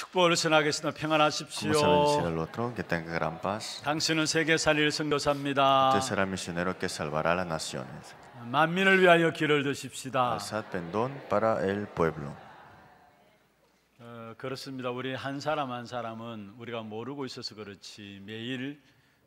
축복을 전하겠습니다. 평안하십시오. El otro, que tenga gran paz. 당신은 세계 살릴 선교사입니다. Usted será misionero que salvará las naciones. 만민을 위하여 길을 드십시다. Alzad pendón para el pueblo. 어, 그렇습니다. 우리 한 사람 한 사람은 우리가 모르고 있어서 그렇지 매일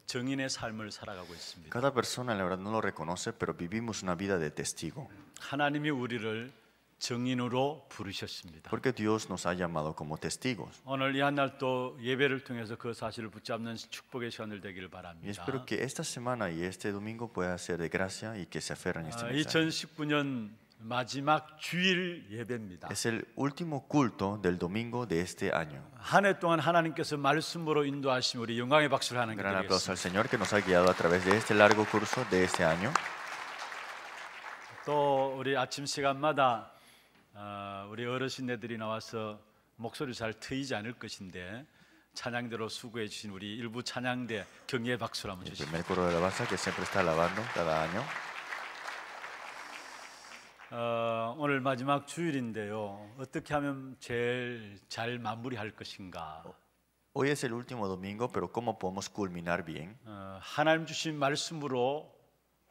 정인의 삶을 살아가고 있습니다. Cada persona la verdad no lo reconoce, pero vivimos una vida de testigo. 하나님이 우리를 증인으로 부르셨습니다. Porque Dios nos ha llamado como testigos. 오늘 이 한 날 또 예배를 통해서 그 사실을 붙잡는 축복의 시간을 되기를 바랍니다. Y espero que esta semana y este domingo pueda ser de gracia y que se aferren este mensaje. 2019년 마지막 주일 예배입니다. Es el último culto del domingo de este año. 한해 동안 하나님께서 말씀으로 인도하심 우리 영광의 박수를 하는 Gran aplauso al Señor que nos ha guiado a través de este largo curso de este año. 또 우리 아침 시간마다 아, 우리 어르신네들이 나와서 목소리 잘 트이지 않을 것인데 찬양대로 수고해 주신 우리 일부 찬양대 경례 박수를 한번 주시죠. 어, 오늘 마지막 주일인데요. 어떻게 하면 제일 잘 마무리할 것인가? Hoy es el último domingo, pero ¿cómo podemos culminar bien? 하나님 주신 말씀으로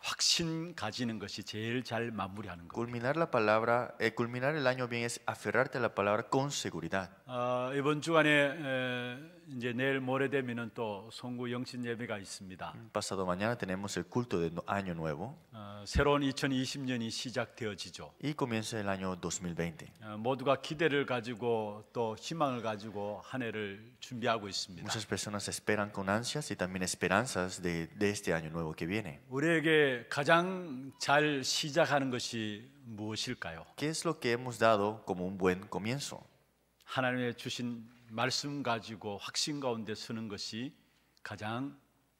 확신 가지는 것이 제일 잘 마무리하는 거. Culminar la palabra, eh, culminar el año bien es aferrarte a la palabra con seguridad. 아, 이번 주간에 에, 이제 내일 모레 되면은 또 송구 영신 예배가 있습니다. Pasado mañana tenemos el culto de Año Nuevo. 어, 새로운 2020년이 시작되어지죠. Y comienza el año 2020. 어, 모두가 기대를 가지고 또 희망을 가지고 한 해를 준비하고 있습니다. Muchas personas esperan con ansias y también esperanzas de de este año nuevo que viene. 우리에게 가장 잘 시작하는 것이 무엇일까요? ¿Qué es lo que hemos dado como un buen comienzo? 하나님의 주신 말씀 가지고 확신 가운데 서는 것이 가장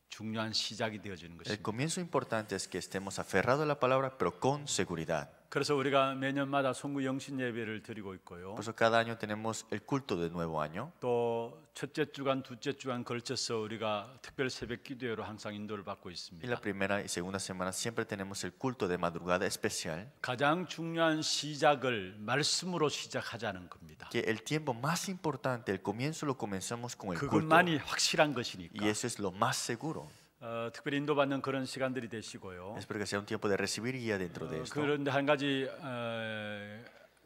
중요한 시작이 되어지는 것입니다. El comienzo importante es que estemos aferrados a la palabra pero con seguridad. 그래서 우리가 매년마다 송구 영신 예배를 드리고 있고요. Por eso cada año tenemos el culto de nuevo año. 또 첫째 주간, 둘째 주간 걸쳐서 우리가 특별 새벽 기도회로 항상 인도를 받고 있습니다. Y la primera y segunda semana siempre tenemos el culto de madrugada especial. 가장 중요한 시작을 말씀으로 시작하자는 겁니다. Que el tiempo más importante, el comienzo lo comenzamos con el culto. 그것만이 확실한 것이니까. Y eso es lo más seguro. 어, 특별히 인도받는 그런 시간들이 되시고요. Espero que sea un tiempo de recibir guía dentro de esto. 그런데 한 가지 어,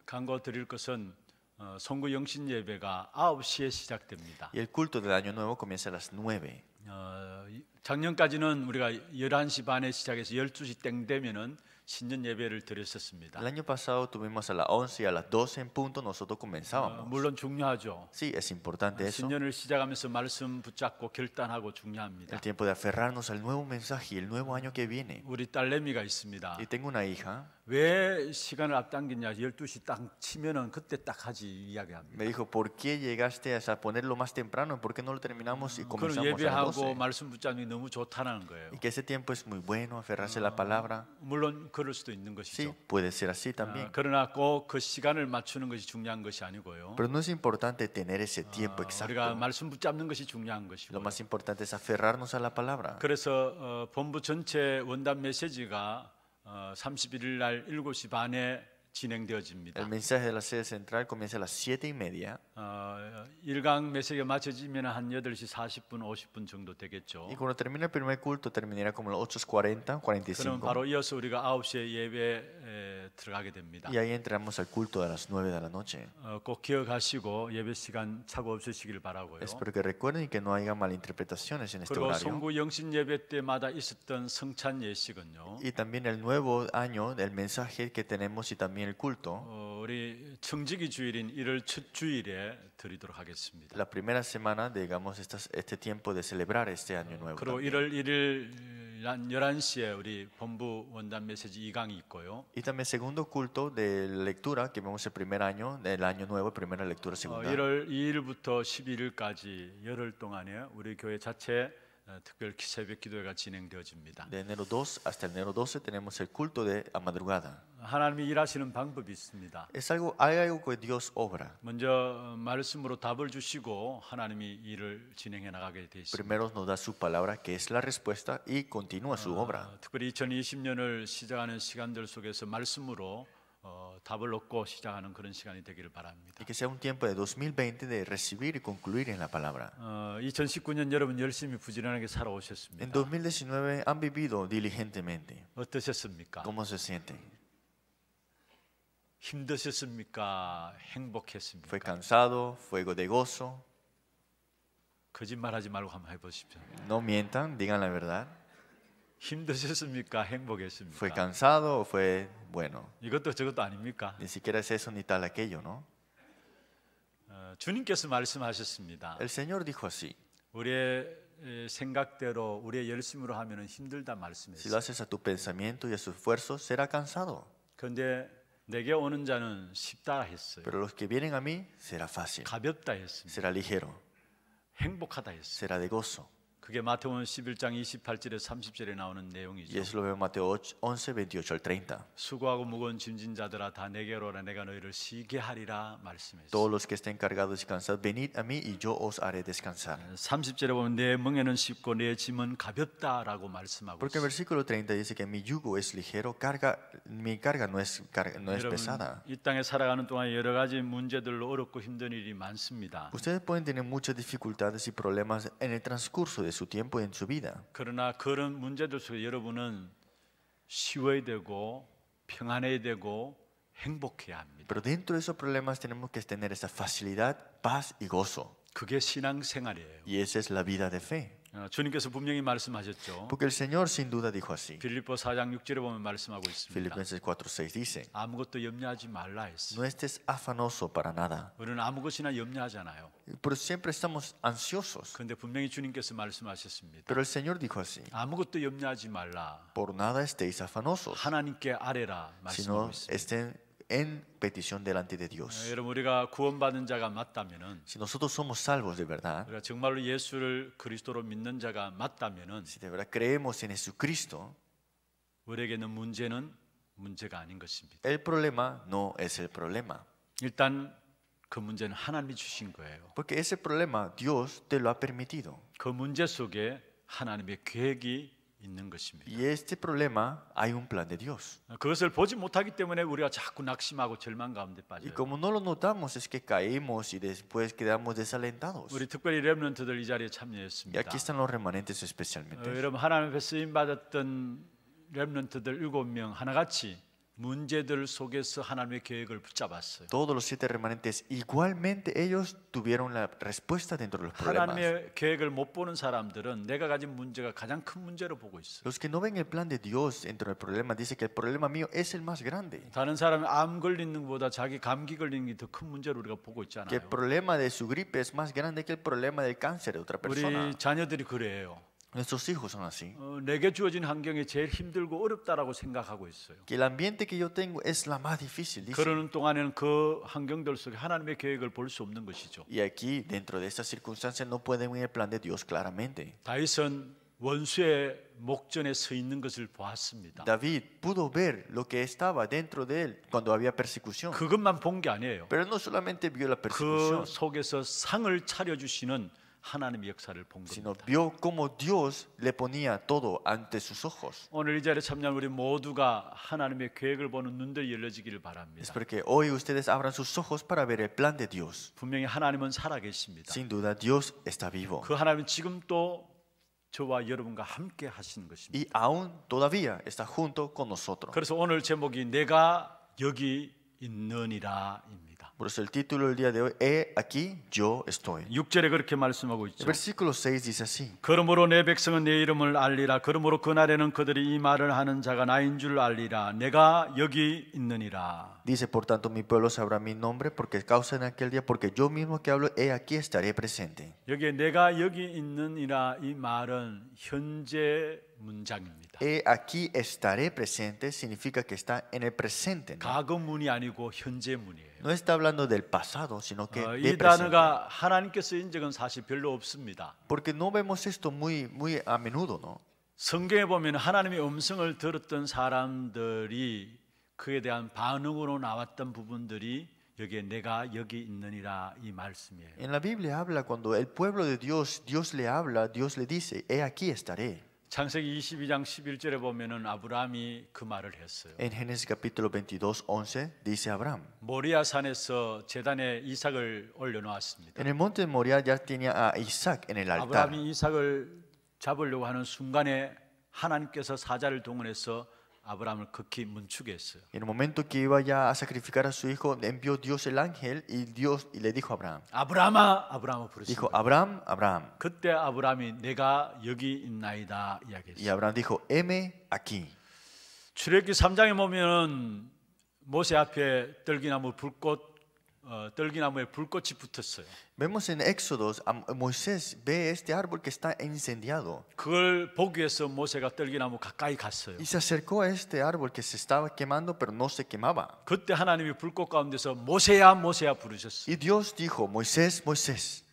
강조 드릴 것은 어, 송구 영신 예배가 9시에 시작됩니다. Y el culto del año nuevo comienza a las 9. 어, 작년까지는 우리가 11시 반에 시작해서 12시 땡 되면은 신년 예배를 드렸었습니다. El año pasado tuvimos a las 11 y a las 12 en punto nosotros comenzábamos. 물론 중요하죠. Sí, es importante eso. 신년을 시작하면서 말씀 붙잡고 결단하고 중요합니다. El tiempo de aferrarnos al nuevo mensaje y el nuevo año que viene. 우리 딸내미가 있습니다. Y tengo una hija. 왜 시간을 앞당기냐 12시 딱 치면은 그때 딱 하지 이야기합니다. Me dijo, "¿Por qué llegaste a ponerlo más temprano? ¿Por qué no lo terminamos y comenzamos a las 12?" 예배하고 말씀 붙잡는 게 너무 좋다는 거예요. Y que ese tiempo es muy bueno aferrarse a la palabra. 물론 그럴 수도 있는 것이죠. Sí, puede ser así también. 아, 그러나 꼭 그 시간을 맞추는 것이 중요한 것이 아니고요. Pero no es importante tener ese tiempo 아, exacto. 우리가 말씀 붙잡는 것이 중요한 것이고. Lo más importante es aferrarnos a la palabra. 그래서 어, 본부 전체 원단 메시지가 31일 어, 날 7시 반에 진행되어집니다. El mensaje de la sede central comienza a las 7 y media. 1강 메시지가 마쳐지면 한 8시 40분 50분 정도 되겠죠. Y cuando termine el primer culto terminará como las 8:40, 45. 그럼 바로 이어서 우리가 9시에 예배 들어가게 됩니다. Y ahí entramos al culto de las 9 de la noche. 꼭 기억하시고 예배 시간 착오 없으시길 바라고요. Espero que recuerden que no haya malinterpretaciones en este horario. 성부 영신 예배 때마다 있었던 성찬 예식은요. Y también el nuevo año, el mensaje que tenemos y también il culto. 어, 우리 청지기 주일인 1월 첫 주일에 드리도록 하겠습니다. La primera semana, digamos, esta, este tiempo de celebrar este año nuevo. 그리고 1월 1일 난 11시에 우리 본부 원단 메시지 2강이 있고요. Y también segundo culto de lectura que vemos el primer año, el año nuevo, primera lectura segunda. 어, 1월 2일부터 11일까지 열흘 동안에 우리 교회 자체 특별 새벽 기도회가 진행되어집니다. De enero 2 hasta enero 12 tenemos el culto de a madrugada. 하나님이 일하시는 방법이 있습니다. Es algo hay algo que Dios obra. 먼저 말씀으로 답을 주시고 하나님이 일을 진행해 나가게 돼 있습니다. Primero nos da su palabra que es la respuesta y continúa su obra. 특별히 2020년을 시작하는 시간들 속에서 말씀으로 Y Que sea un tiempo de 2020 de recibir y concluir en la palabra. 2019 En 2019 han vivido diligentemente. ¿Cómo se siente? Fue cansado, fue de gozo. No mientan, digan la verdad. 힘드셨습니까? 행복했습니까? Fue cansado o fue bueno? 이것도 저것도 아닙니까? Ni siquiera es eso ni tal aquello, ¿no? 어, 주님께서 말씀하셨습니다. El Señor dijo así. 우리의 생각대로 우리의 열심으로 하면은 힘들다 말씀했어요. Si lo haces a tu pensamiento y a su esfuerzo, será cansado. 근데 내게 오는 자는 쉽다 했어요. Pero los que vienen a mí será fácil. 가볍다 했습니다. Será ligero. 행복하다 했어요. Será de gozo. 그게 마태복음 11장 28절에 30절에 nao는 내용이죠. Y es lo vemos Mateo 11, 28 al 30. 수고하고 무거운 짐진 자들아 다 내게로 오라 내가 너희를 쉬게 하리라 말씀했어요. Todos los que estén cargados y cansados venid a mí y yo os haré descansar. 30절에 보면 내 멍에는 쉽고 내 짐은 가볍다라고 말씀하고 Porque el versículo 30 dice que mi yugo es ligero, carga mi carga no es carga, no es pesada. 이 땅에 살아가는 동안 여러 가지 문제들로 어렵고 힘든 일이 많습니다. Ustedes pueden tener muchas dificultades y problemas en el transcurso de su tiempo y en su vida. Pero dentro de esos problemas tenemos que tener esa facilidad, paz y gozo. Y esa es la vida de fe. 주님께서 분명히 말씀하셨죠. Porque el Señor sin duda dijo así. 빌립보 4장 6절에 보면 말씀하고 있습니다. Filipenses 4:6 dice. 아무것도 염려하지 말라 했어요. No estés afanoso para nada. 우리는 아무것이나 염려하잖아요. Pero siempre estamos ansiosos. 근데 분명히 주님께서 말씀하셨습니다. Pero el Señor dijo así. 아무것도 염려하지 말라. Por nada estéis afanosos. 하나님께 아뢰라 말씀하셨습니다. Sino estén en petición delante de Dios. Si nosotros somos salvos de verdad, si de verdad creemos en Jesucristo, el problema no es el problema. 일단 그 문제는 하나님이 주신 거예요. Porque ese problema Dios te lo ha permitido. 그 문제 속에 하나님의 계획이 있는 것입니다. Y este problema hay un plan de Dios. 그것을 보지 못하기 때문에 우리가 자꾸 낙심하고 절망 가운데 빠져요. Y como no lo notamos es que caemos y después quedamos desalentados. 우리 특별히 렘넌트들 이 자리에 참여했습니다. Y aquí están los remanentes especialmente. 여러분 하나님 앞에 쓰임 받았던 렘넌트들 7명 하나같이 문제들 속에서 하나님의 계획을 붙잡았어요. Todos los siete remanentes igualmente ellos tuvieron la respuesta dentro de los problemas. 하나님의 계획을 못 보는 사람들은 내가 가진 문제가 가장 큰 문제로 보고 있어. Los que no ven el plan de Dios dentro del problema dice que el problema mío es el más grande. 다른 사람이 암 걸리는 것보다 자기 감기 걸리는 게 더 큰 문제로 우리가 보고 있잖아요. Que el problema de su gripe es más grande que el problema del cáncer de otra persona. 우리 자녀들이 그래요. Nuestros hijos son así. 어, 내게 주어진 환경이 제일 힘들고 어렵다라고 생각하고 있어요. Que el ambiente que yo tengo es la más difícil. Dice. 그러는 동안에는 그 환경들 속에 하나님의 계획을 볼 수 없는 것이죠. Y aquí dentro de estas circunstancias no pueden ver el plan de Dios claramente. 다윗은 원수의 목전에 서 있는 것을 보았습니다. David pudo ver lo que estaba dentro de él cuando había persecución. 그것만 본 게 아니에요. Pero no solamente vio la persecución. 그 속에서 상을 차려 주시는 하나님 역사를 본 sino 겁니다. vio cómo Dios le ponía todo ante sus ojos. 오늘 이 자리에 참여한 우리 모두가 하나님의 계획을 보는 눈들이 열려지기를 바랍니다. Es porque hoy ustedes abran sus ojos para ver el plan de Dios. 분명히 하나님은 살아계십니다. Sin duda Dios está vivo. 그 하나님은 지금도 저와 여러분과 함께 하시는 것입니다. Y aún todavía está junto con nosotros. 그래서 오늘 제목이 내가 여기 있느니라입니다. Por el título del día de hoy, He aquí yo estoy. 6절에 그렇게 말씀하고 있죠. Versículo 6 dice así. 그러므로 내 백성은 내 이름을 알리라. 그러므로 그날에는 그들이 이 말을 하는 자가 나인 줄 알리라. 내가 여기 있느니라. Dice, por tanto, mi pueblo sabrá mi nombre porque causa en aquel día, porque yo mismo que hablo, he aquí estaré presente. 여기에 내가 여기 있느니라 이 말은 현재 문장입니다. He aquí estaré presente significa que está en el presente. 과거문이 아니고 현재문이에요. no está hablando del pasado, sino que de presente. Porque no vemos esto muy, muy a menudo, ¿no? En la Biblia habla cuando el pueblo de Dios, Dios le habla, Dios le dice, he aquí estaré. 창세기 22장 11절에 보면은 아브라함이 그 말을 했어요. En Génesis capítulo 22, 11 dice Abraham. 모리아 산에서 제단에 이삭을 올려 놓았습니다. En el monte de Moria ya tenía a Isaac en el altar. 아브라함이 이삭을 잡으려고 하는 순간에 하나님께서 사자를 동원해서 En el momento que iba ya a sacrificar a su hijo, envió Dios el ángel y Dios y le dijo a Abraham. 아브라함아, 아브라함을 부르신 Dijo Abraham, Abraham. 그때 아브라함이 내가 여기 있나이다 Y 이야기했어요. Abraham dijo, heme aquí. 출애굽기 3장에 보면 모세 앞에 떨기나무 불꽃 Vemos en Éxodos Moisés ve este árbol que está incendiado. Y se acercó a este árbol que se estaba quemando pero no se quemaba. Y Dios dijo, Moisés, Moisés.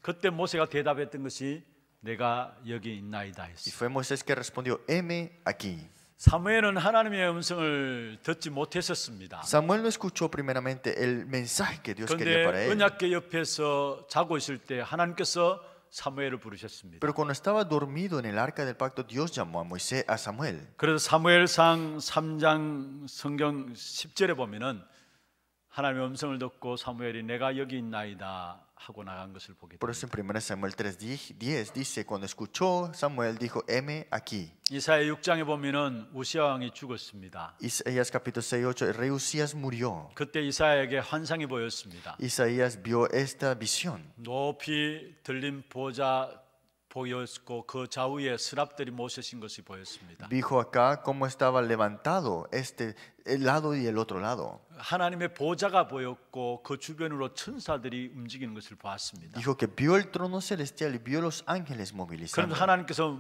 Y fue Moisés que respondió, M aquí. 사무엘은 하나님의 음성을 듣지 못했었습니다. Samuel no escuchó primeramente el mensaje que Dios quería para él. 언약궤 옆에서 자고 있을 때 하나님께서 사무엘을 부르셨습니다. Pero cuando estaba dormido en el arca del pacto, Dios llamó a Moisés a Samuel. 그래서 사무엘상 3장 성경 10절에 보면은 하나님의 음성을 듣고 사무엘이 내가 여기 있나이다 하고 나간 것을 보게 됩니다. Por eso en 1 Samuel 3:10 dice cuando escuchó Samuel dijo heme aquí. 이사야 6장에 보면은 우시아 왕이 죽었습니다. Isaías capítulo 6:8 el rey Usías murió. 그때 이사야에게 환상이 보였습니다. Isaías vio esta visión. 높이 들린 보좌 보였고 그 좌우에 스랍들이 모세신 것이 보였습니다. Dijo acá cómo estaba levantado este el lado y el otro lado. 하나님의 보좌가 보였고 그 주변으로 천사들이 움직이는 것을 보았습니다. Dijo que vio el trono celestial y vio los ángeles movilizando. 그럼 하나님께서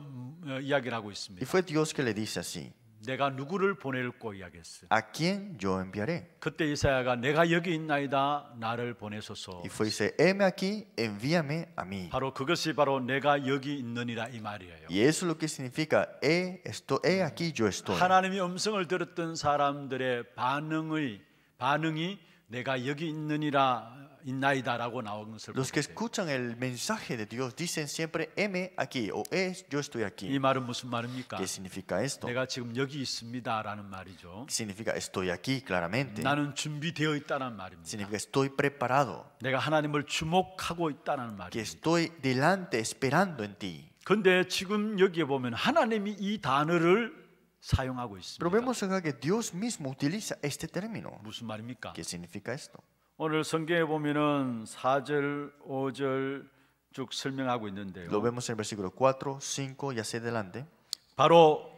이야기를 하고 있습니다. Y fue Dios que le dice así. 내가 누구를 보낼꼬 이야기했어 a quién yo enviaré? 그때 이사야가 내가 여기 있나이다 나를 보내소서. Y fue dice, heme aquí, envíame a mí. 바로 그것이 바로 내가 여기 있느니라 이 말이에요. Y eso lo que significa, he estoy, he aquí yo estoy. 하나님의 음성을 들었던 사람들의 반응의 반응이 내가 여기 있느니라 Los que escuchan el mensaje de Dios dicen siempre M aquí o E yo estoy aquí. ¿Qué significa esto? Significa estoy aquí claramente. Significa estoy preparado. Que estoy delante esperando en ti. 근데 지금 여기에 보면 하나님이 이 단어를 사용하고 있습니다. Pero vemos acá que Dios mismo utiliza este término. 무슨 말입니까? ¿Qué significa esto? 오늘 성경에 보면은 4절, 5절 쭉 설명하고 있는데요. Lo vemos en versículo 4, 5 y hacia adelante. 바로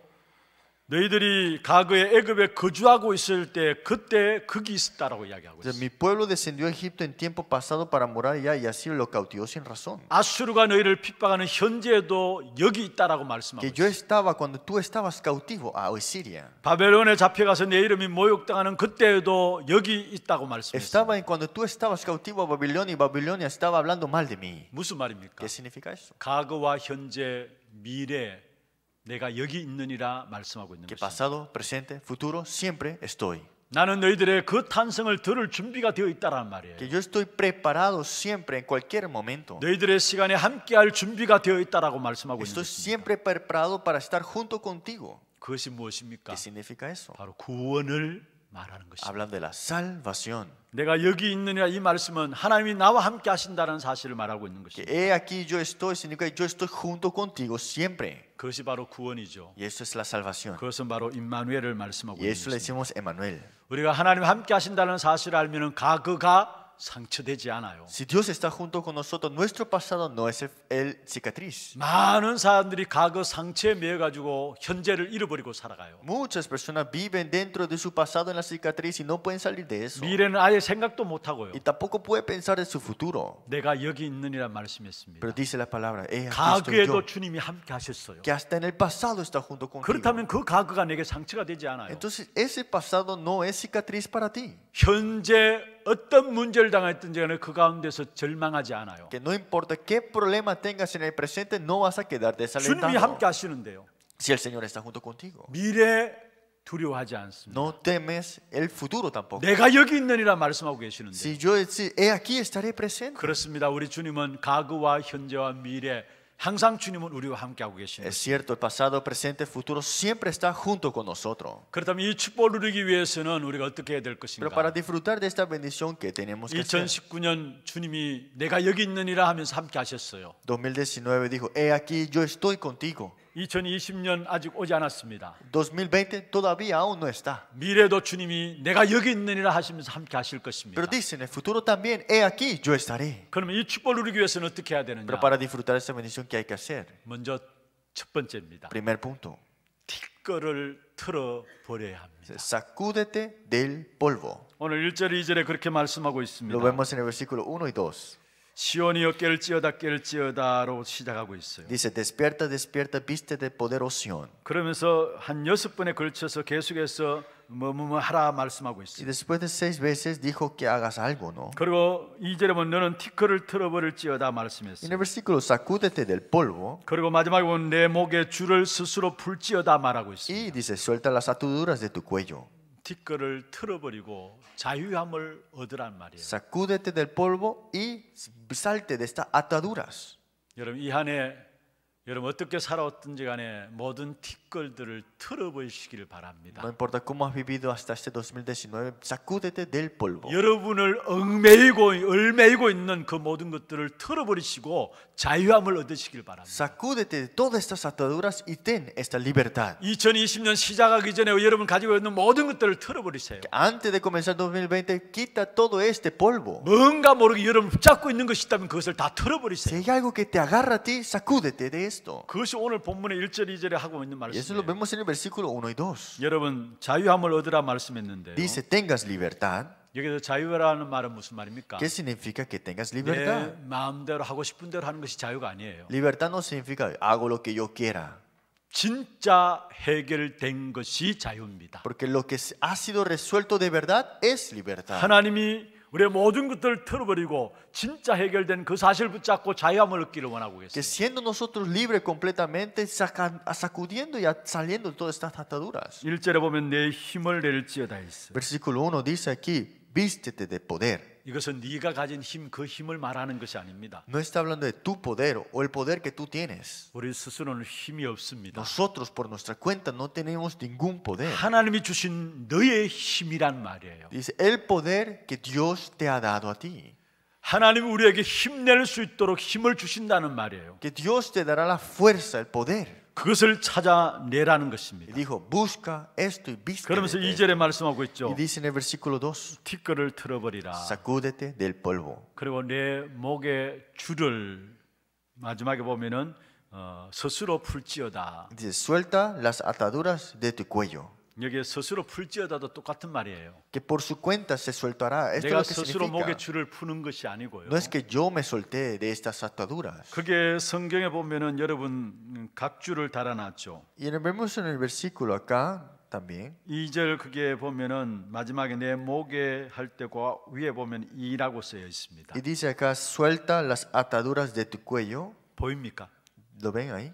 너희들이 과거에 애굽에 거주하고 있을 때 그때 거기 있었다라고 이야기하고 있어요. Mi pueblo descendió a Egipto en tiempo pasado para morar allá y así lo cautivó sin razón. 아수르가 너희를 핍박하는 현재에도 여기 있다라고 말씀하고. Que yo estaba cuando tú estabas cautivo a Asiria. 바벨론에 잡혀가서 내 이름이 모욕당하는 그때에도 여기 있다고 말씀했어요. Estaba en cuando tú estabas cautivo a Babilonia y Babilonia estaba hablando mal de mí. 무슨 말입니까? ¿Qué significa eso? 과거와 현재 미래 내가 여기 있느니라 말씀하고 있는 que 것입니다. pasado, presente, futuro siempre estoy. 나는 너희들의 그 탄성을 들을 준비가 되어 있다란 말이에요. Que yo estoy preparado siempre en cualquier momento. 너희들의 시간에 함께할 준비가 되어 있다라고 말씀하고 있는 Estoy siempre preparado para estar junto contigo. 그것이 무엇입니까? ¿Qué significa eso? 바로 구원을 말하는 것입니다. Hablan de la salvación. 내가 여기 있느냐 이 말씀은 하나님이 나와 함께 하신다는 사실을 말하고 있는 것입니다. Que he aquí yo estoy significa yo estoy junto contigo siempre. 그것이 바로 구원이죠. Y eso es la salvación. 그것은 바로 임마누엘을 말씀하고 있는 것입니다. 예수 le decimos Emmanuel. 우리가 하나님 함께 하신다는 사실을 알면은 가그가 상처되지 않아요. Si Dios está junto con nosotros, nuestro pasado no es el cicatriz. 많은 사람들이 과거 상처에 매여 가지고 현재를 잃어버리고 살아가요. Muchas personas viven dentro de su pasado en la cicatriz y no pueden salir de eso. 미래는 아예 생각도 못 하고요. Y tampoco puede pensar en su futuro. 내가 여기 있느니라 말씀했습니다. Pero dice la palabra, he 과거에도 주님이 함께 하셨어요. Que hasta en el pasado está junto contigo. 그렇다면 그 과거가 내게 상처가 되지 않아요. Entonces ese pasado no es cicatriz para ti. 현재 어떤 문제를 당했든지 간에 그 가운데서 절망하지 않아요. Que no importa qué problema tengas en el presente, no vas a quedar desalentado. 주님이 함께 하시는데요. Si el Señor está junto contigo. 미래 두려워하지 않습니다. No temes el futuro tampoco. 내가 여기 있느니라 말씀하고 계시는데. Si yo he aquí estaré presente. 그렇습니다. 우리 주님은 과거와 현재와 미래 Es cierto, el pasado, presente, futuro siempre está junto con nosotros. Pero para disfrutar de esta bendición que tenemos que hacer. 2019 2019 dijo, he aquí yo estoy contigo. 2020년 아직 오지 않았습니다. 2020 todavía aún no está. 미래도 주님이 내가 여기 있느니라 하시면서 함께 하실 것입니다. Pero dice en el futuro también he aquí yo estaré. 그러면 이 축복을 누리기 위해서는 어떻게 해야 되느냐? Pero para disfrutar esta bendición qué hay que hacer? 먼저 첫 번째입니다. Primer punto. 티끌을 틀어 버려야 합니다. Sacúdete del polvo. 오늘 1절 2절에 그렇게 말씀하고 있습니다. Lo vemos en el versículo 1 y 2. 시온이 어깨를 찌어다 깨를 찌어다로 시작하고 있어요. Dice despierta, despierta, vístete poderoso. 그러면서 한 여섯 번에 걸쳐서 계속해서 뭐뭐뭐 하라 말씀하고 있어요. Y después de seis veces dijo que hagas algo, ¿no? 그리고 2절에 보면 너는 티끌을 틀어버릴지어다 말씀했어요. En el versículo sacúdete del polvo. 그리고 마지막에 보면 내 목에 줄을 스스로 풀지어다 말하고 있어요. Y dice suelta las ataduras de tu cuello. 티끌을 틀어버리고 자유함을 얻으란 말이에요. Sacúdete del polvo y salte de estas ataduras. 여러분 이 한해 여러분 어떻게 살아왔든지 간에 모든 티끌들을 털어버리시기를 바랍니다. No importa cómo has vivido hasta este 2019, sacúdete del polvo. 여러분을 얽매이고 얽매이고 있는 그 모든 것들을 털어버리시고 자유함을 얻으시길 바랍니다. Sacúdete de todas estas ataduras y ten esta libertad. 2020년 시작하기 전에 여러분 가지고 있는 모든 것들을 털어버리세요. Antes de comenzar 2020, quita todo este polvo. 뭔가 모르게 여러분 붙잡고 있는 것이 있다면 그것을 다 털어버리세요. Si hay algo que te agarra a ti, sacúdete de eso. esto. 그것이 오늘 본문의 1절 2절에 하고 있는 말씀이에요. Y eso lo vemos en el versículo 1 y 2. 여러분 자유함을 얻으라 말씀했는데요. Dice tengas libertad. 여기서 자유라는 말은 무슨 말입니까? ¿Qué significa que tengas libertad? 내 마음대로 하고 싶은 대로 하는 것이 자유가 아니에요. Libertad no significa hago lo que yo quiera. 진짜 해결된 것이 자유입니다. Porque lo que ha sido resuelto de verdad es libertad. 하나님이 우리의 모든 것들을 털어버리고 진짜 해결된 그 사실 붙잡고 자유함을 얻기를 원하고 계세요. Que siendo nosotros libres completamente, sacudiendo y saliendo de todas estas ataduras. 1절에 보면 내 힘을 내릴지어다 있어. Versículo 1 dice aquí, vístete de poder. 이것은 네가 가진 힘그 힘을 말하는 것이 아닙니다. No está hablando de tu poder o el poder que tú tienes. 우리 스스로는 힘이 없습니다. Nosotros por nuestra cuenta no tenemos ningún poder. 하나님이 주신 너의 힘이란 말이에요. Dice el poder que Dios te ha dado a ti. 하나님이 우리에게 힘 낼 수 있도록 힘을 주신다는 말이에요. Que Dios te dará la fuerza, el poder. 그것을 찾아내라는 것입니다. Dijo, busca esto y vístete. 그러면서 2절에 말씀하고 있죠. Y dice en el versículo 2, 티끌을 틀어버리라. Sacúdete del polvo. 그리고 내 목에 줄을 마지막에 보면은 어, 스스로 풀지어다. Dice, suelta las ataduras de tu cuello. 여기에 스스로 풀지어다도 똑같은 말이에요. Que por su cuenta se soltará. Esto 내가 es lo que 스스로 significa. 목에 줄을 푸는 것이 아니고요. No es que yo me solté de estas ataduras. 그게 성경에 보면은 여러분 각 줄을 달아놨죠. Y vemos en el versículo acá también. 2절 그게 보면은 마지막에 내 목에 할 때과 위에 보면 이라고 쓰여 있습니다. Y dice acá suelta las ataduras de tu cuello. 보입니까? ¿Lo ven ahí?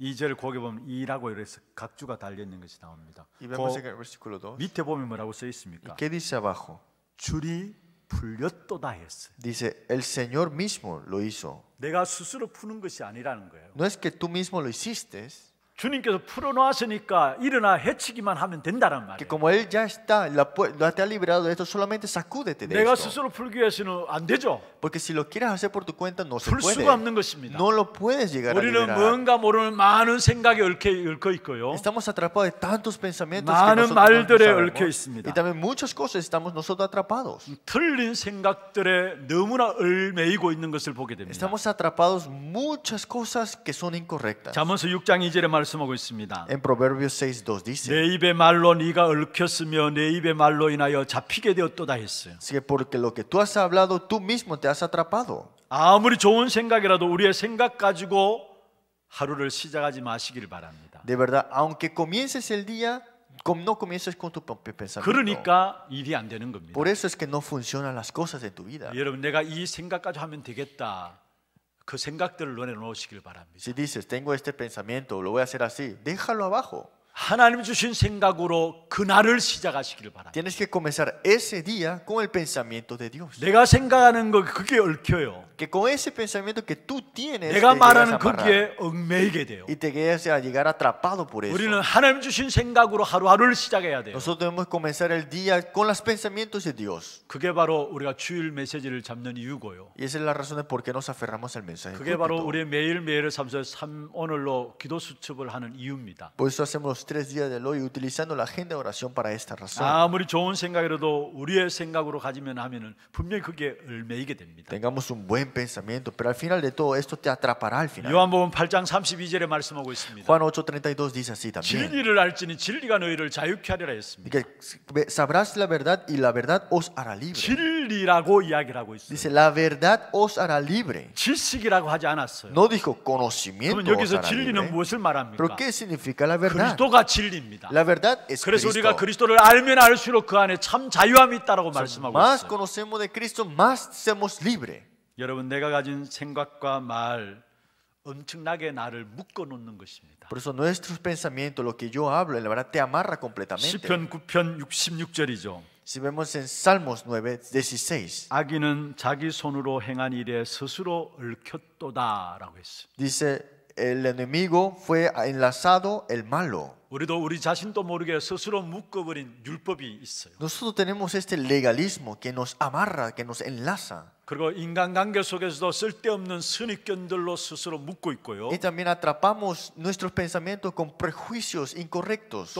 2절 거기 보면 이라고 이래서 각주가 달려 있는 것이 나옵니다. 그 밑에 보면 뭐라고 써 있습니까? ¿Qué dice abajo? 줄이 풀렸도다 했어 Dice el Señor mismo lo hizo. 내가 스스로 푸는 것이 아니라는 거예요. No es que tú mismo lo hiciste. 주님께서 풀어놓았으니까 일어나 해치기만 하면 된다는 말이에요. Que como él ya está, la, la te ha liberado de esto, solamente sacúdete de 내가 esto. 스스로 풀기 위해서는 안 되죠. Porque si lo quieres hacer por tu cuenta no se puede. 풀 수가 없는 것입니다. No lo puedes llegar a liberar. 우리는 뭔가 모르는 많은 생각에 얽혀, 얽혀 있고요. Estamos atrapados de tantos pensamientos 많은 que 말들에 no 얽혀 있습니다. Y también muchas cosas estamos nosotros atrapados. 틀린 생각들에 너무나 얽매이고 있는 것을 보게 됩니다. Estamos atrapados muchas cosas que son incorrectas. 잠언서 6장 2절의 말 말씀하고 있습니다. En Proverbios 6:2 dice. 내 입의 말로 네가 얽혔으며 내 입의 말로 인하여 잡히게 되었도다 했어요. Sigue porque lo que tú has hablado tú mismo te has atrapado. 아무리 좋은 생각이라도 우리의 생각 가지고 하루를 시작하지 마시길 바랍니다. De verdad, aunque comiences el día no comiences con tu pensamiento. 그러니까 일이 안 되는 겁니다. Por eso es que no funcionan las cosas en tu vida. 여러분 내가 이 생각 가지고 하면 되겠다. 그 생각들을 논에 놓으시길 바랍니다. Si dices tengo este pensamiento, lo voy a hacer así, déjalo abajo. 하나님 주신 생각으로 그날을 시작하시길 바랍니다. Tienes que comenzar ese día con el pensamiento de Dios. 내가 생각하는 거 그게 얽혀요. que con ese pensamiento que tú tienes 내가 말하는 거기에 얽매이게 돼요. Y te quedas a llegar atrapado por eso. 우리는 하나님 주신 생각으로 하루하루를 시작해야 돼요. Nosotros debemos comenzar el día con los pensamientos de Dios. 그게 바로 우리가 주일 메시지를 잡는 이유고요. Y esa es la razón de por qué nos aferramos al mensaje. 그게 바로 우리 매일 매일을 삼서 오늘로 기도 수첩을 하는 이유입니다. Por eso hacemos tres días del hoy utilizando la agenda de oración para esta razón. 아무리 좋은 생각이라도 우리의 생각으로 가지면 하면은 분명히 그게 얽매이게 됩니다. Tengamos un buen pensamiento, pero al final de todo esto te atrapará al final. 8 Juan 8:32 dice así también. Que sabrás la verdad y la verdad os hará libre. Dice la verdad os hará libre. No dijo conocimiento. os hará libre. Pero qué significa la verdad? La verdad es Cristo. Más conocemos de Cristo, más somos libre. 여러분 내가 가진 생각과 말 엄청나게 나를 묶어 놓는 것입니다. Por eso nuestros pensamientos, lo que yo hablo, la verdad te amarra completamente. 시편 9편 66절이죠. Si vemos en Salmos 9:16. 악인은 자기 손으로 행한 일에 스스로 얽혔도다라고 했어요. Dice el enemigo fue enlazado el malo. Nosotros tenemos este legalismo que nos amarra, que nos enlaza. Y también atrapamos nuestros pensamientos con prejuicios incorrectos.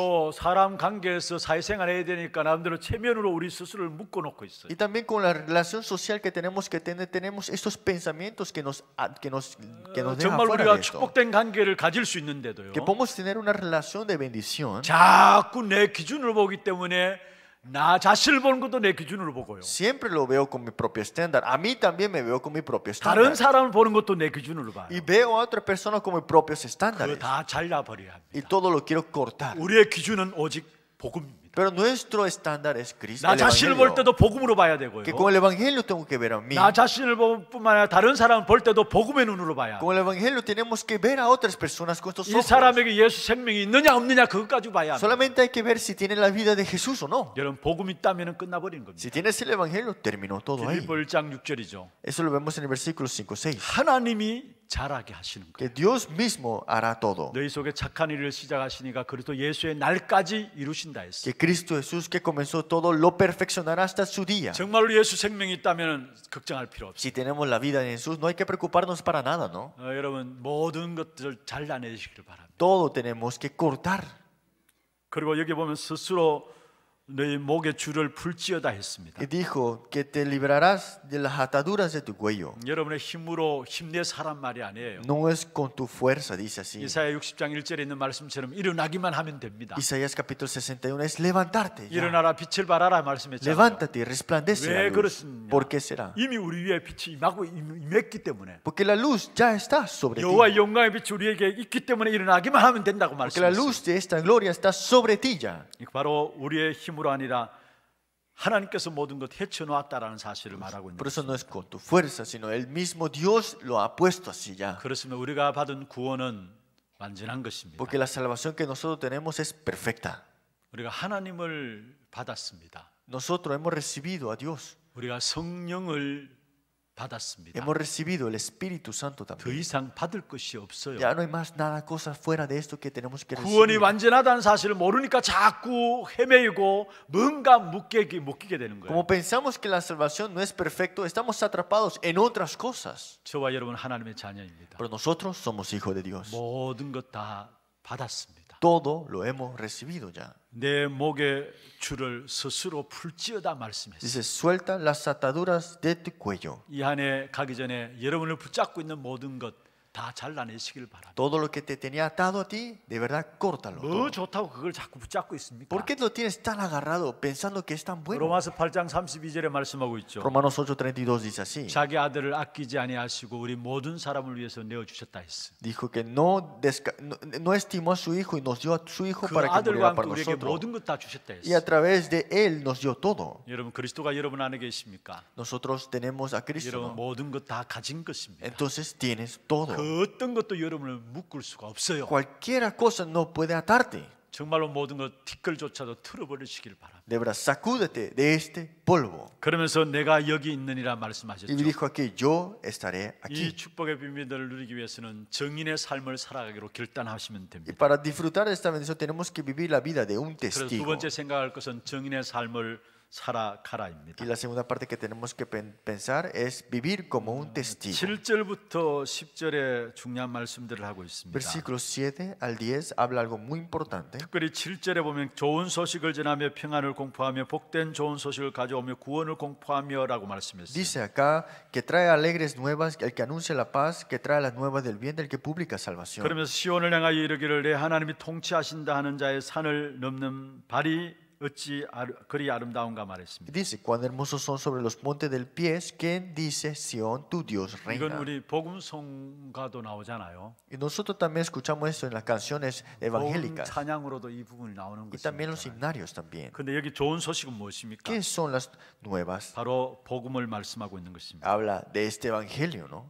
Y también con la relación social que tenemos que tener tenemos estos pensamientos que nos que nos que nos dejan de esto. Que podemos tener una relación de bendición, 자꾸 내 기준으로 보기 때문에 나 자신을 보는 것도 내 기준으로 보고요. Siempre lo veo con mi propio estándar. A mí también me veo con mi propio estándar. 다른 사람을 보는 것도 내 기준으로 봐요. Y veo a otras personas con mis propios estándares. 그다 잘라 버려야 합니다. Y todo lo quiero cortar. 우리의 기준은 오직 복음 것입니다. Pero nuestro estándar es Cristo. 나 자신을 볼 때도 복음으로 봐야 되고요. Que con el evangelio tengo que ver a mí. 나 자신을 뿐만 아니라 다른 사람을 볼 때도 복음의 눈으로 봐야. Con el evangelio tenemos que ver a otras personas con estos ojos. 이 사람에게 예수 생명이 있느냐 없느냐 그것까지 봐야. Solamente hay que ver si tiene la vida de Jesús o no. 여러분 복음 있다면은 끝나버린 겁니다. Si tienes el evangelio terminó todo ahí. 빌립보 1장 6절이죠. Eso lo vemos en el versículo 5, 6. 하나님이 자라게 하시는 거예요. Dios mismo hará todo. 너희 속에 착한 일을 시작하시니가 그리스도 예수의 날까지 이루신다 했어. Que Cristo Jesús que comenzó todo lo perfeccionará hasta su día. 정말로 예수 생명이 있다면 걱정할 필요 없어. Si tenemos la vida en Jesús no hay que preocuparnos para nada, ¿no? 어, 여러분 모든 것들을 잘라내시기를 바랍니다. Todo tenemos que cortar. 그리고 여기 보면 스스로 너희 목의 줄을 풀지어다 했습니다. dijo que te librarás de las ataduras de tu cuello. 여러분의 힘으로 힘내사란 말이 아니에요. No es con tu fuerza, dice así. 이사야 60장 1절에 있는 말씀처럼 일어나기만 하면 됩니다. Isaías capítulo 61 es levantarte. 일어나라 빛을 발하라 말씀했잖아요. Levántate, resplandece. 왜 그렇습니까? ¿Por qué será? 이미 우리 위에 빛이 임하고 임했기 때문에. Porque la luz ya está sobre ti. 여호와 영광의 빛이 우리에게 있기 때문에 일어나기만 하면 된다고 말씀했어요. Porque la luz de esta gloria está sobre ti ya. 바로 우리의 힘 힘으로 아니라 하나님께서 모든 것 해쳐 놓았다라는 사실을 말하고 있는. Por eso no es con tu fuerza, sino el mismo Dios lo ha puesto así ya. 그렇습니다. 우리가 받은 구원은 완전한 것입니다. Porque la salvación que nosotros tenemos es perfecta. 우리가 하나님을 받았습니다. Nosotros hemos recibido a Dios. 우리가 성령을 Hemos recibido el Espíritu Santo también. Ya no hay más nada, cosas fuera de esto que tenemos que recibir. Como pensamos que la salvación no es perfecto, estamos atrapados en otras cosas. Pero nosotros somos hijos de Dios. Todo lo hemos recibido ya. 내 목의 줄을 스스로 풀지어다 말씀했어요. Dice, suelta las ataduras de tu cuello. 이한해 가기 전에 여러분을 붙잡고 있는 모든 것다 잘라내시길 바랍니다. Todo lo que te tenía atado a ti, de verdad, córtalo. 뭐 좋다고 그걸 자꾸 붙잡고 있습니까? ¿Por qué lo tienes tan agarrado pensando que es tan bueno? 로마서 8장 32절에 말씀하고 있죠. Romanos 8:32 dice así. 자기 아들을 아끼지 아니하시고 우리 모든 사람을 위해서 내어 주셨다 했어. Dijo que no, no no estimó a su hijo y nos dio a su hijo 그 para que muriera para nosotros. 모든 것다 주셨다 했어. Y a través de él nos dio todo. 여러분 그리스도가 여러분 안에 계십니까? Nosotros tenemos a Cristo. 여러분 모든 것 다 가진 것입니다. Entonces tienes todo. 그 어떤 것도 여러분을 묶을 수가 없어요. Cualquier cosa no puede atarte. 정말로 모든 것 티끌조차도 틀어버리시길 바랍니다. De verdad, sacúdete de este polvo. 그러면서 내가 여기 있느니라 말씀하셨죠. Y dijo que yo estaré aquí. 이 축복의 비밀들을 누리기 위해서는 정인의 삶을 살아가기로 결단하시면 됩니다. Y para disfrutar de esta bendición tenemos que vivir la vida de un testigo. 그래서 두 번째 생각할 것은 정인의 삶을 살아가라입니다. Y la segunda parte que tenemos que pensar es vivir como un testigo. 7절부터 10절에 중요한 말씀들을 하고 있습니다. Versículos 7 al 10 habla algo muy importante. 특별히 7절에 보면 좋은 소식을 전하며 평안을 공포하며 복된 좋은 소식을 가져오며 구원을 공포하며라고 말씀했어요. Dice acá que trae alegres nuevas el que anuncia la paz, que trae las nuevas del bien del que publica salvación. 그러면서 시온을 향하여 이르기를 내 하나님이 통치하신다 하는 자의 산을 넘는 발이 Dice, cuán hermosos son sobre los montes del pies, quien dice, Sión, tu Dios reina. Y nosotros también escuchamos esto en las canciones evangélicas. Y también los himnarios también. ¿Qué son las nuevas? Habla de este evangelio, ¿no?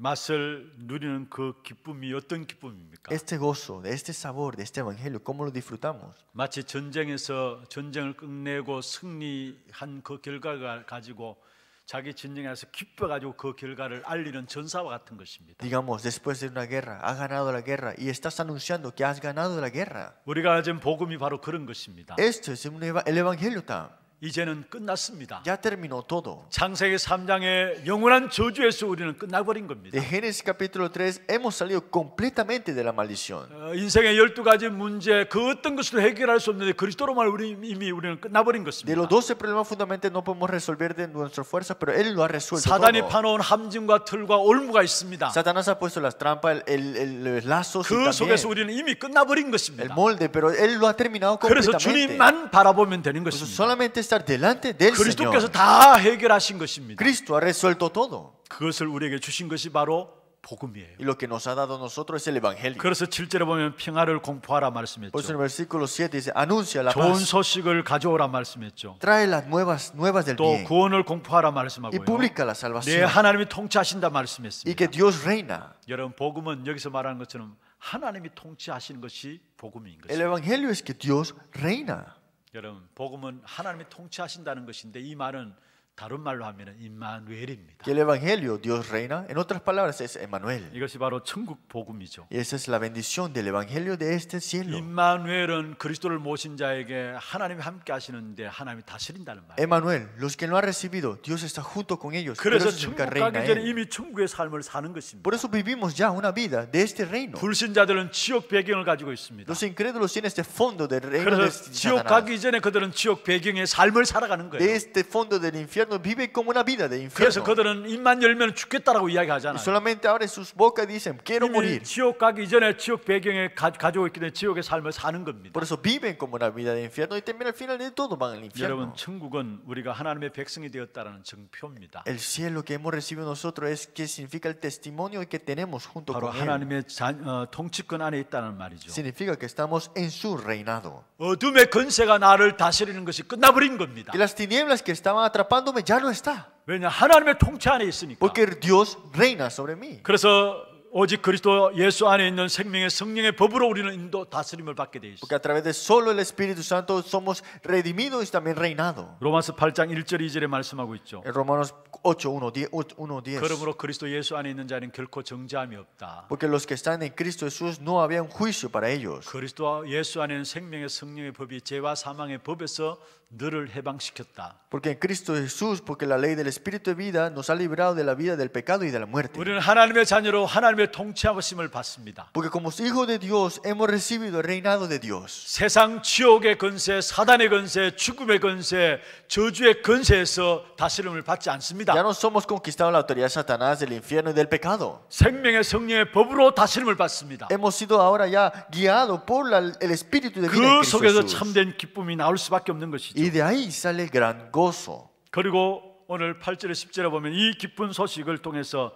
맛을 누리는 그 기쁨이 어떤 기쁨입니까? Este gozo, este sabor de este evangelio, ¿cómo lo disfrutamos? 마치 전쟁에서 전쟁을 끝내고 승리한 그 결과를 가지고 자기 진영에서 기뻐 가지고 그 결과를 알리는 전사와 같은 것입니다. Digamos, después de una guerra, has ganado la guerra y estás anunciando que has ganado la guerra. 우리가 가진 복음이 바로 그런 것입니다. Esto es el evangelio tam. 이제는 끝났습니다. Ya terminó todo. 창세기 3장의 영원한 저주에서 우리는 끝나버린 겁니다. De Génesis capítulo 3 hemos salido completamente de la maldición. 어, 인생의 12가지 문제 그 어떤 것도 해결할 수 없는데 그리스도로만 우리 이미 우리는 끝나버린 것입니다. De los 12 problemas fundamentales no podemos resolver de nuestras fuerzas, pero él lo ha resuelto 사단이 todo. 파놓은 함증과 틀과 올무가 있습니다. Satanás ha puesto las trampas, el, el, el lazos y 그 속에서 también 우리는 이미 끝나버린 el 것입니다. molde, pero él lo ha terminado completamente. 그래서 주님만 바라보면 되는 것입니다. Solamente estar delante del 그리스도께서 Señor. 다 해결하신 것입니다. Cristo ha resuelto todo. 그것을 우리에게 주신 것이 바로 복음이에요. Y lo que nos ha dado nosotros es el evangelio. 그래서 7절에 보면 평화를 공포하라 말씀했죠. Por eso en el versículo 7 dice anuncia la paz. 좋은 소식을 가져오라 말씀했죠. Trae las nuevas nuevas del bien. 또 구원을 공포하라 말씀하고요. Y publica la salvación. 네, 하나님이 통치하신다 말씀했습니다. Y que Dios reina. 여러분 복음은 여기서 말하는 것처럼 하나님이 통치하시는 것이 복음인 것입니다. El evangelio es que Dios reina. 여러분 복음은 하나님이 통치하신다는 것인데 이 말은 다른 말로 하면은 임마누엘입니다. El evangelio Dios reina, en otras palabras es Emmanuel. 이것이 바로 천국 복음이죠. Esa es la bendición del evangelio de este cielo. 임마누엘은 그리스도를 모신 자에게 하나님이 함께 하시는데 하나님이 다스린다는 말. Emmanuel, los que no han recibido, Dios está junto con ellos. 그래서 천국 가기 전에 이미 천국의 삶을 사는 것입니다. Por eso vivimos ya una vida de este reino. 불신자들은 지옥 배경을 가지고 있습니다. Los incrédulos tienen este fondo del reino de Satanás. 지옥 가기 전에 그들은 지옥 배경의 삶을 살아가는 거예요. De este fondo del infierno vive como una vida de infierno. 그래서 그들은 입만 열면 죽겠다라고 이야기하잖아요. Solamente abren sus bocas y dicen quiero morir. 지옥 가기 전에 지옥 배경에 가, 가지고 있기 때문에 지옥의 삶을 사는 겁니다. Por eso viven como una vida de infierno y termina al final de todo van al infierno. 여러분 천국은 우리가 하나님의 백성이 되었다라는 증표입니다. El cielo que hemos recibido nosotros es que significa el testimonio que tenemos junto con él. 바로 하나님의 자, 어, 통치권 안에 있다는 말이죠. Significa que estamos en su reinado. 어둠의 권세가 나를 다스리는 것이 끝나버린 겁니다. Y las tinieblas que estaban atrapando ya no está. 왜냐 하나님의 통치 안에 있으니까. Porque Dios reina sobre mí. 그래서 오직 그리스도 예수 안에 있는 생명의 성령의 법으로 우리는 인도 다스림을 받게 돼 있어. Porque a través de solo el Espíritu Santo somos redimidos y también reinados. 로마서 8장 1절 2절에 말씀하고 있죠. Romanos 8:1-10. 그러므로 그리스도 예수 안에 있는 자는 결코 정죄함이 없다. Porque los que están en Cristo Jesús no había un juicio para ellos. 그리스도 예수 안에는 생명의 성령의 법이 죄와 사망의 법에서 너를 해방시켰다. Porque en Cristo Jesús, porque la ley del Espíritu de vida nos ha librado de la vida del pecado y de la muerte. 우리는 하나님의 자녀로 하나님 하나님의 통치하심을 받습니다. Porque como hijos de Dios hemos recibido el reinado de Dios. 세상 지옥의 근세, 사단의 근세, 죽음의 근세, 저주의 근세에서 다스림을 받지 않습니다. Ya no somos conquistados la autoridad de Satanás, del infierno y del pecado. 생명의 성령의 법으로 다스림을 받습니다. Hemos sido ahora ya guiados por la, el espíritu de vida. 그 속에서 참된 기쁨이 나올 수밖에 없는 것이죠. Y de ahí sale el gran gozo. 그리고 오늘 8절에 10절에 보면 이 기쁜 소식을 통해서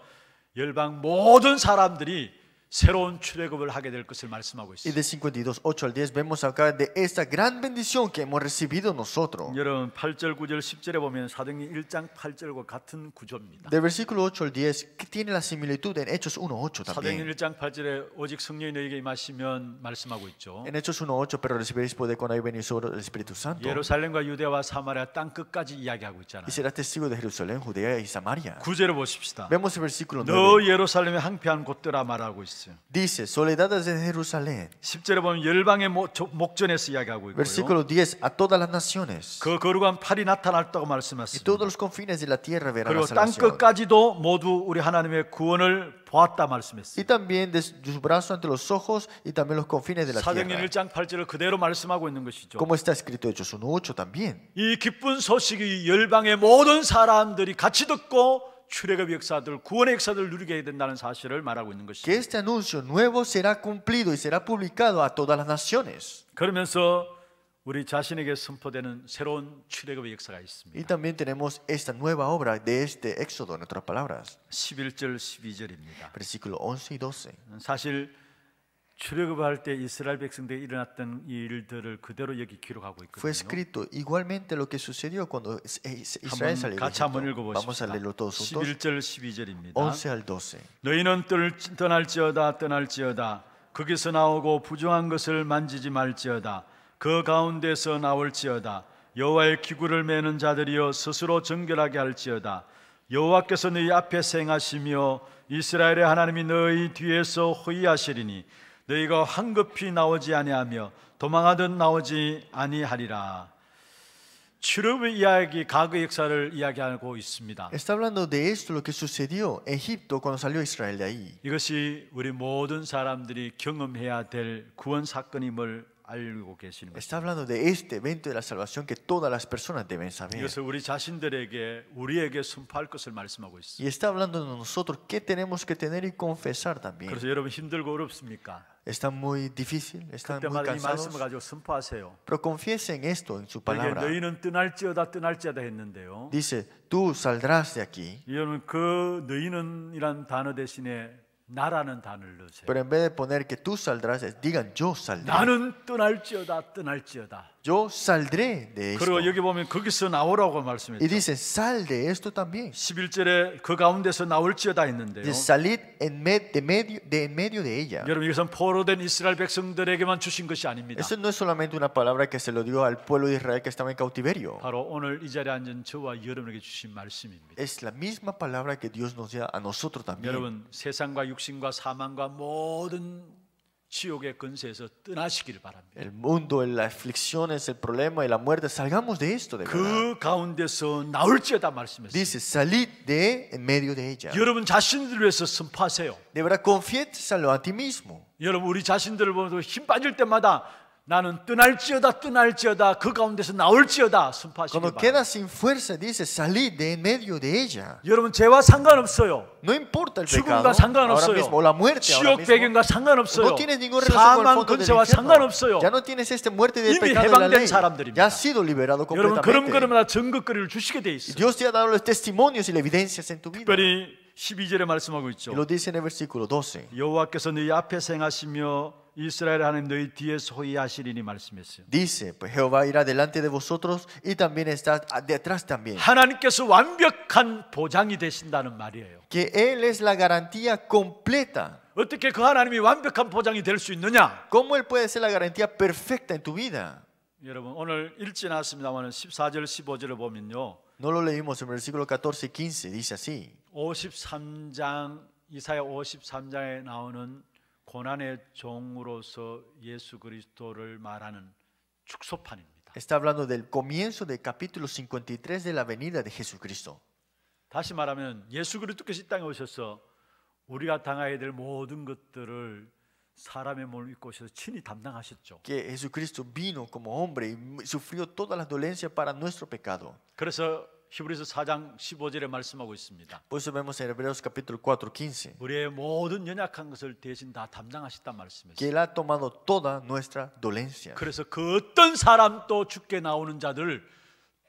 열방 모든 사람들이 새로운 출애굽을 하게 될 것을 말씀하고 있습니다. Y de 52, 8 al 10 vemos acá de esta gran bendición que hemos recibido nosotros. 여러분 8절 9절 10절에 보면 사도행전 1장 8절과 같은 구조입니다. Del versículo 8 al 10 que tiene la similitud en Hechos 1:8 también. 사도행전 1장 8절에 오직 성령이 너희에게 임하시면 말씀하고 있죠. En Hechos 1:8 pero recibiréis poder cuando haya venido sobre el Espíritu Santo. 예루살렘과 유대와 사마리아 땅 끝까지 이야기하고 있잖아요. Y será testigo de Jerusalén, Judea y Samaria. 구절을 보십시다. Vemos el versículo 9. 너 예루살렘의 항폐한 곳들아 말하고 있어. 있어요. Dice soledades en Jerusalén. 10절에 보면 열방의 목전에서 이야기하고 있고요. Versículo 10 a todas las naciones. 그 거룩한 팔이 나타났다고 말씀하셨습니다. Y todos los confines de la tierra verán la salvación. 그리고 땅 끝까지도 모두 우리 하나님의 구원을 보았다 말씀했어요. Y también de sus brazos ante los ojos y también los confines de la tierra. 사도행전 1장 8절을 그대로 말씀하고 있는 것이죠. Como está escrito Hechos 1:8 también. 이 기쁜 소식이 열방의 모든 사람들이 같이 듣고 Que este anuncio nuevo será cumplido y será publicado a todas las naciones. Y también tenemos esta nueva obra de este éxodo en otras palabras. 11 Versículo 11 y 12. 출애굽할 때 이스라엘 백성들이 일어났던 일들을 그대로 여기 기록하고 있거든요. Fue escrito igualmente lo que sucedió cuando Israel salió. 같이 한번 읽어보시다 11절 12절입니다. 11 al 12. 너희는 떠날지어다 떠날지어다 거기서 나오고 부정한 것을 만지지 말지어다 그 가운데서 나올지어다 여호와의 기구를 매는 자들이여 스스로 정결하게 할지어다 여호와께서 너희 앞에 행하시며 이스라엘의 하나님이 너희 뒤에서 호위하시리니 너희가 황급히 나오지 아니하며 도망하듯 나오지 아니하리라. 출애굽의 이야기 과거 역사를 이야기하고 있습니다. Está hablando de esto lo que sucedió Egipto cuando salió Israel de ahí. 이것이 우리 모든 사람들이 경험해야 될 구원 사건임을 알고 계시는 거예요. Está hablando de este evento de la salvación que todas las personas deben saber. 이것을 우리 자신들에게 우리에게 선포할 것을 말씀하고 있어요. Y está hablando de nosotros qué tenemos que tener y confesar también. 그래서 여러분 힘들고 어렵습니까? está muy difícil, está muy cansado. Pero cansados. en Pero confiesen esto en su palabra. Dice, tú saldrás de aquí, pero en vez de poner que tú saldrás, digan yo saldré. yo saldré de esto. 그리고 여기 보면 거기서 나오라고 말씀했죠. Y dice, sal de esto también. 11절에 그 가운데서 나올지어다 했는데요. Dice, salid en med, de medio de en medio de ella. 여러분 이것은 포로된 이스라엘 백성들에게만 주신 것이 아닙니다. Eso no es solamente una palabra que se lo dio al pueblo de Israel que estaba en cautiverio. 바로 오늘 이 자리에 앉은 저와 여러분에게 주신 말씀입니다. Es la misma palabra que Dios nos da a nosotros también. 여러분 세상과 육신과 사망과 모든 지옥의 근세에서 떠나시기를 바랍니다. El mundo, la aflicción, el problema y la muerte, salgamos de esto de 그 가운데서 나올지어다 말씀했어요. Dice, salid de en medio de ella. 여러분 자신들을 위해서 선포하세요. De verdad, confiésalo a ti mismo. 여러분 우리 자신들을 보면서 힘 빠질 때마다 나는 떠날지어다 떠날지어다 그 가운데서 나올지어다 선포하시기 바랍니다. Cuando queda sin fuerza dice salid de en medio de ella. 여러분 죄와 상관없어요. No importa el pecado. 죽음과 상관없어요. Ahora mismo, o la muerte, 지옥 ahora mismo. 배경과 상관없어요. No tiene ninguna relación con el fondo del infierno. 상관없어요. Ya no tienes esta muerte del pecado de la ley. 사람들입니다. Ya has sido liberado completamente. 여러분 걸음걸음마다 증거거리를 주시게 돼 있어요. Dios te ha dado los testimonios y las evidencias en tu vida. 특별히 12절에 말씀하고 있죠. Lo dice en el versículo 12. 여호와께서 너희 앞에 행하시며 이스라엘 하나님 너희 뒤에 소위 하시리니 말씀했어요. Dice, pues Jehová irá delante de vosotros y también está detrás también. 하나님께서 완벽한 보장이 되신다는 말이에요. Que él es la garantía completa. 어떻게 그 하나님이 완벽한 보장이 될 수 있느냐? ¿Cómo él puede ser la garantía perfecta en tu vida? 여러분 오늘 읽지 않았습니다만 14절 15절을 보면요. No lo leímos en el versículo 14 y 15 dice así. 53장 이사야 53장에 나오는 고난의 종으로서 예수 그리스도를 말하는 축소판입니다. Está hablando del comienzo del capítulo 53 de la venida de Jesucristo. 다시 말하면 예수 그리스도께서 이 땅에 오셔서 우리가 당해야 될 모든 것들을 사람의 몸을 입고 오셔서 친히 담당하셨죠. Que Jesucristo vino como hombre y sufrió todas las dolencias para nuestro pecado. 그래서 히브리서 4장 15절에 말씀하고 있습니다. Por eso vemos en Hebreos capítulo 4, 15. 우리의 모든 연약한 것을 대신 다 담당하셨단 말씀이죠. Que él ha tomado toda nuestra dolencia. 그래서 그 어떤 사람도 죽게 나오는 자들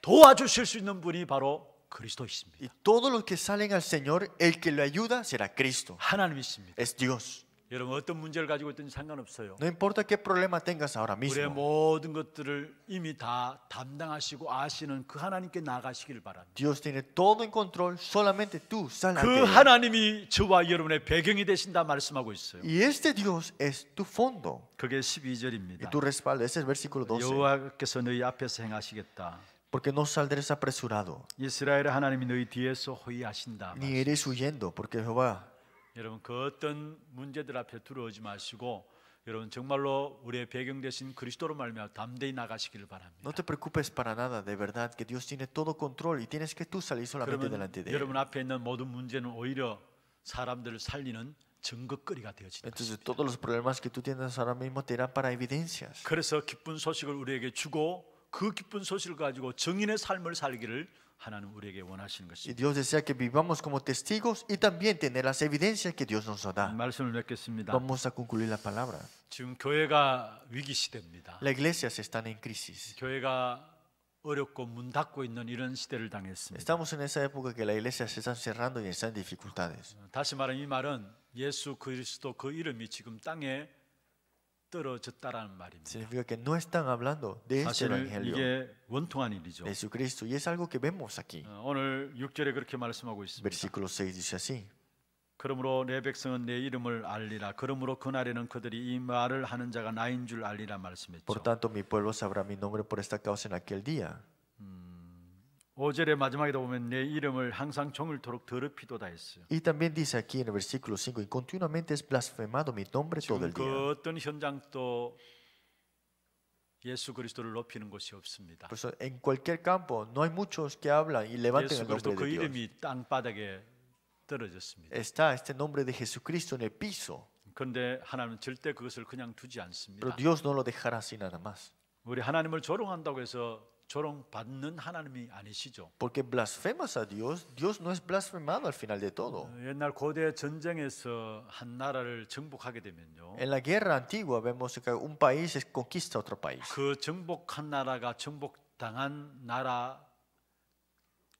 도와주실 수 있는 분이 바로 그리스도이십니다. Y todos los que salen al Señor, el que le ayuda será Cristo. 하나님이십니다. Es Dios. 여러분 어떤 문제를 가지고 있든지 상관없어요. No importa qué problema tengas ahora mismo. 우리의 모든 것들을 이미 다 담당하시고 아시는 그 하나님께 나가시길 바랍니다. Dios tiene todo en control, solamente tú sal 그 하나님이 저와 여러분의 배경이 되신다 말씀하고 있어요. Y este Dios es tu fondo. 그게 12절입니다. Y tu respaldo, ese es el versículo 12. 여호와께서 너희 앞에서 행하시겠다. porque no saldréis apresurado. Israel, 하나님이 너희 뒤에서 호위하신다. Ni eres huyendo, porque Jehová 여러분 그 어떤 문제들 앞에 두려워지 마시고 여러분 정말로 우리의 배경 되신 그리스도로 말미암아 담대히 나가시기를 바랍니다. No te preocupes para nada, de verdad que Dios tiene todo control y tienes que tú salir solamente delante de él. 여러분 앞에 있는 모든 문제는 오히려 사람들을 살리는 증거거리가 되어진다. Entonces todos los problemas que tú tienes ahora mismo te irán para evidencias. 그래서 기쁜 소식을 우리에게 주고 그 기쁜 소식을 가지고 정인의 삶을 살기를 Y Dios desea que vivamos como testigos y también tener las evidencias que Dios nos da. Vamos a concluir la palabra. La iglesia se está en crisis. Estamos en esa época que la iglesia se está cerrando y está en dificultades. 다시 말은 예수 그리스도 그 이름이 지금 땅에 떨어졌다라는 말입니다. Significa que no están hablando de este evangelio. 이게 원통한 일이죠. De Jesucristo y es algo que vemos aquí. 오늘 6절에 그렇게 말씀하고 있습니다. Versículo 6 dice así. 그러므로 내 백성은 내 이름을 알리라. 그러므로 그날에는 그들이 이 말을 하는 자가 나인 줄 알리라 말씀했죠. Por tanto mi pueblo sabrá mi nombre por esta causa en aquel día. 5절의 마지막에다 보면 내 이름을 항상 종을토록 더럽히도다 했어요. Y también dice aquí en el versículo 5 y continuamente es blasfemado mi nombre todo el día. 그 어떤 현장도 예수 그리스도를 높이는 곳이 없습니다. Por eso en cualquier campo no hay muchos que hablan y levanten el nombre de Dios. 예수 그리스도 그 이름이 땅바닥에 떨어졌습니다. Está este nombre de Jesucristo en el piso. 그런데 하나님은 절대 그것을 그냥 두지 않습니다. Pero Dios no lo dejará así nada más. 우리 하나님을 조롱한다고 해서 조롱받는 하나님이 아니시죠. Porque blasfemas a Dios, Dios no es blasfemado al final de todo. 옛날 고대 전쟁에서 한 나라를 정복하게 되면요. En la guerra antigua vemos que un país conquista otro país. 그 정복한 나라가 정복당한 나라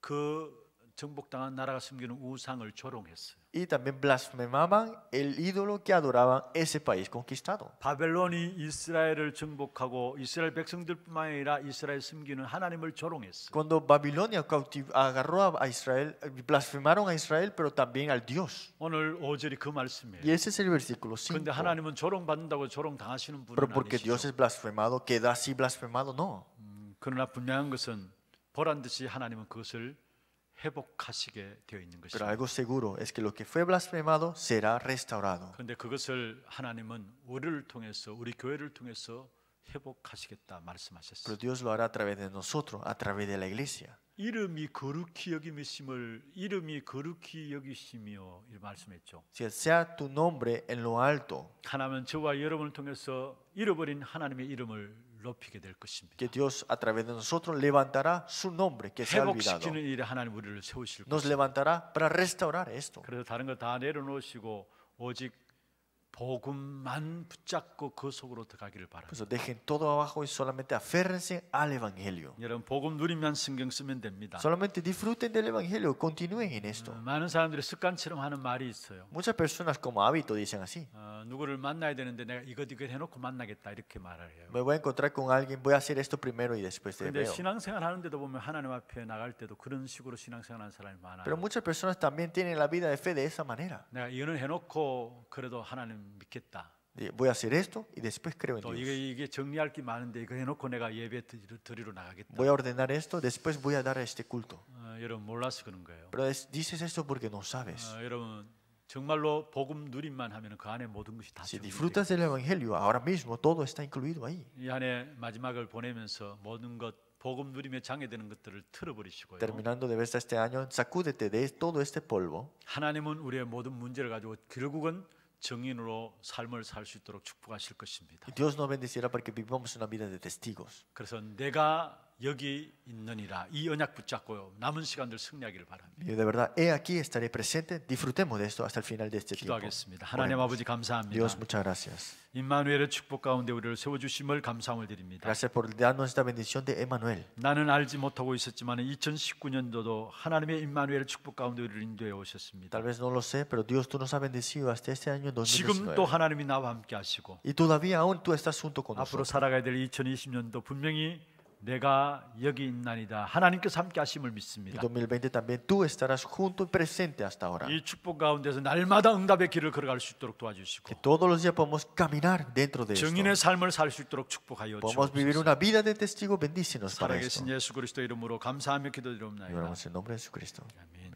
그 정복당한 나라가 섬기는 우상을 조롱했어요. Y también blasfemaban el ídolo que adoraban ese país conquistado. 바벨론이 이스라엘을 정복하고 이스라엘 백성들뿐만 아니라 이스라엘 섬기는 하나님을 조롱했어요. Cuando Babilonia agarró a Israel, blasfemaron a Israel, pero también al Dios. 오늘 5절이 그 말씀이에요. Y ese es el versículo 5. 근데 하나님은 조롱받는다고 조롱당하시는 분은 아니시죠. Pero porque Dios es blasfemado, queda así blasfemado, no. 음, 그러나 분명한 것은 보란 듯이 하나님은 그것을 회복하시게 되어 있는 것입니다. Pero algo seguro es que lo que fue blasfemado será restaurado. 그런데 그것을 하나님은 우리를 통해서 우리 교회를 통해서 회복하시겠다 말씀하셨어요. Pero Dios lo hará a través de nosotros, a través de la iglesia. 이름이 거룩히 여김이심을 이름이 거룩히 여기시며 이 말씀했죠. Sea tu nombre en lo alto. 하나님은 저와 여러분을 통해서 잃어버린 하나님의 이름을 높이게 될 것입니다. Que Dios a través de nosotros levantará su nombre que se ha olvidado. 회복시키는 일에 하나님 우리를 세우실 것입니다. Nos levantará para restaurar esto. 그래서 다른 거다 내려놓으시고 오직 복음만 붙잡고 그 속으로 들어가기를 바랍니다. 그래서 dejen todo abajo y solamente aférrense al evangelio. 여러분 복음 누리면 신경 쓰면 됩니다. Solamente disfruten del evangelio, continúen en esto. 어, 많은 사람들이 습관처럼 하는 말이 있어요. Muchas personas como hábito dicen así. 어, 누구를 만나야 되는데 내가 이것 이것 해놓고 만나겠다 이렇게 말해요. Me voy a encontrar con alguien, voy a hacer esto primero y después te veo. 근데 신앙생활 하는데도 보면 하나님 앞에 나갈 때도 그런 식으로 신앙생활하는 사람이 많아요. Pero muchas personas también tienen la vida de fe de esa manera. 내가 이거는 해놓고 그래도 하나님 하나님 믿겠다. voy a hacer esto y después creo en Dios. 이게, 이게 정리할 게 많은데 이거 해놓고 내가 예배 드리러 나가겠다. Voy a ordenar esto, después voy a dar este culto. 어, 여러분 몰라서 그런 거예요. Pero es, dices esto porque no sabes. 어, 여러분 정말로 복음 누림만 하면 그 안에 모든 것이 다. Si disfrutas del evangelio, ahora mismo todo está incluido ahí. 이 안에 마지막을 보내면서 모든 것 복음 누림에 장애되는 것들을 틀어버리시고요. Terminando de verse este año, sacúdete de todo este polvo. 하나님은 우리의 모든 문제를 가지고 결국은 증인으로 삶을 살 수 있도록 축복하실 것입니다. Dios nos bendecirá para que vivamos una vida de testigos. 그래서 내가 여기 있느니라. 이 언약 붙잡고 남은 시간들 승리하기를 바랍니다. De verdad, he aquí estaré presente. Disfrutemos de esto hasta el final de este tiempo. 기도하겠습니다. 하나님 아버지 감사합니다. Dios, muchas gracias. 임마누엘의 축복 가운데 우리를 세워 주심을 감사함을 드립니다. Gracias por darnos esta bendición de Emmanuel. 나는 알지 못하고 있었지만 2019년도도 하나님의 임마누엘의 축복 가운데 우리를 인도해 오셨습니다. Tal vez no lo sé, pero Dios tú nos ha bendecido hasta este año 2019. 지금도 하나님이 나와 함께 하시고. Y todavía aún tú estás junto con nosotros. 앞으로 살아가야 될 2020년도 분명히 내가 여기 있나이다 하나님께서 함께 하심을 믿습니다. 2020 también tú estarás junto y presente hasta ahora. 이 축복 가운데서 날마다 응답의 길을 걸어갈 수 있도록 도와주시고. Que todos los días podemos caminar dentro de esto. 증인의 삶을 살 수 있도록 축복하여 주옵소서. Podemos vivir una vida de testigo bendícenos para esto. 살아계신 예수 그리스도 이름으로 감사하며 기도드리옵나이다. en nombre de Jesucristo. 아멘.